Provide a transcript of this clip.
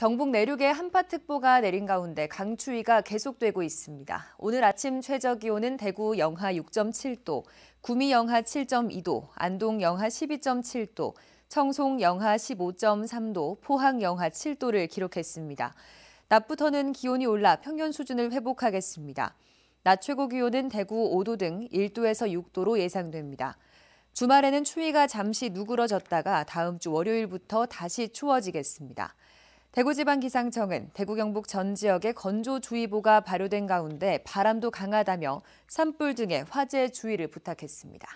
경북 내륙에 한파특보가 내린 가운데 강추위가 계속되고 있습니다. 오늘 아침 최저기온은 대구 영하 6.7도, 구미 영하 7.2도, 안동 영하 12.7도, 청송 영하 15.3도, 포항 영하 7도를 기록했습니다. 낮부터는 기온이 올라 평년 수준을 회복하겠습니다. 낮 최고 기온은 대구 5도 등 1도에서 6도로 예상됩니다. 주말에는 추위가 잠시 누그러졌다가 다음 주 월요일부터 다시 추워지겠습니다. 대구지방기상청은 대구 경북 전 지역에 건조주의보가 발효된 가운데 바람도 강하다며 산불 등의 화재 주의를 부탁했습니다.